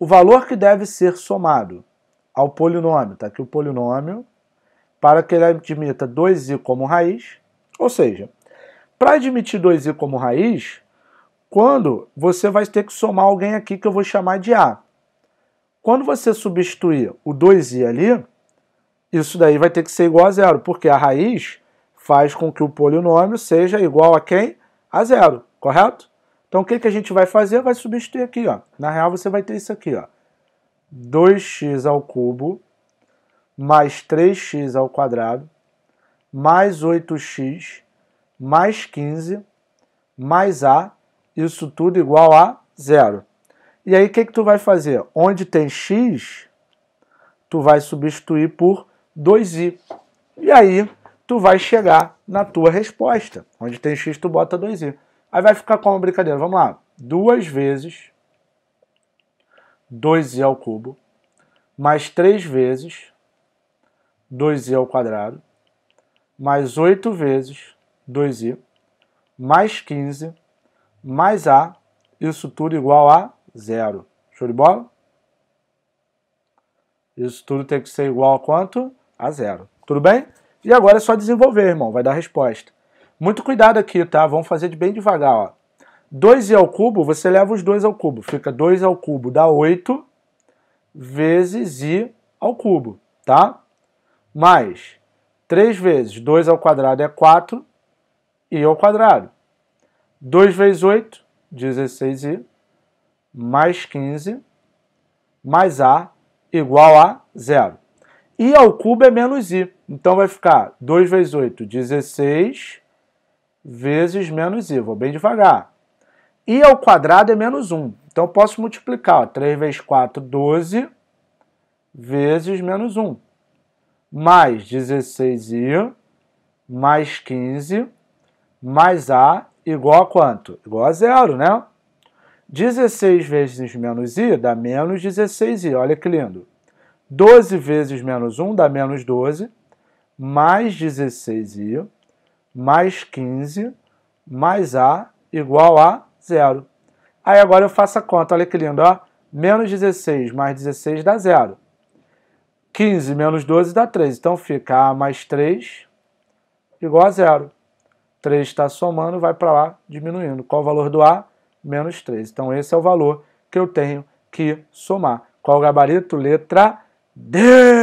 o valor que deve ser somado ao polinômio, está aqui o polinômio, para que ele admita 2i como raiz, ou seja, para admitir 2i como raiz, quando você vai ter que somar alguém aqui que eu vou chamar de A. Quando você substituir o 2i ali, isso daí vai ter que ser igual a zero, porque a raiz faz com que o polinômio seja igual a quem? A zero, correto? Então o que, que a gente vai fazer? Vai substituir aqui, ó. Na real você vai ter isso aqui, ó. 2x ao cubo mais 3x ao quadrado mais 8x mais 15 mais a, isso tudo igual a zero. E aí o que que tu vai fazer? Onde tem x, tu vai substituir por 2i. E aí tu vai chegar na tua resposta. Onde tem x, tu bota 2i. Aí vai ficar como brincadeira. Vamos lá. 2 vezes 2i ao cubo, mais 3 vezes 2i ao quadrado, mais 8 vezes 2i, mais 15, mais a, isso tudo igual a zero. Show de bola? Isso tudo tem que ser igual a quanto? A zero. Tudo bem? E agora é só desenvolver, irmão. Vai dar resposta. Muito cuidado aqui, tá? Vamos fazer de bem devagar, ó. 2i ao cubo, você leva os dois ao cubo. Fica 2 ao cubo, dá 8 vezes i ao cubo, tá? Mais 3 vezes 2 ao quadrado é 4 i ao quadrado. 2 vezes 8, 16i, mais 15, mais a, igual a zero. i ao cubo é menos i, então vai ficar 2 vezes 8, 16, i vezes menos i. Vou bem devagar. i ao quadrado é menos 1. Então eu posso multiplicar. Ó, 3 vezes 4, 12, vezes menos 1. Mais 16i, mais 15, mais a, igual a quanto? Igual a zero, né? 16 vezes menos i dá menos 16i. Olha que lindo. 12 vezes menos 1 dá menos 12, mais 16i mais 15 mais A igual a zero. Aí agora eu faço a conta, olha que lindo, ó. Menos 16 mais 16 dá zero. 15 menos 12 dá 3, então fica A mais 3 igual a zero. 3 está somando, vai para lá diminuindo. Qual o valor do A? Menos 3. Então esse é o valor que eu tenho que somar. Qual o gabarito? Letra D.